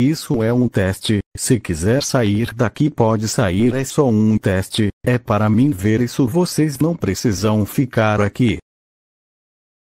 Isso é um teste, se quiser sair daqui pode sair é só um teste, é para mim ver isso vocês não precisam ficar aqui.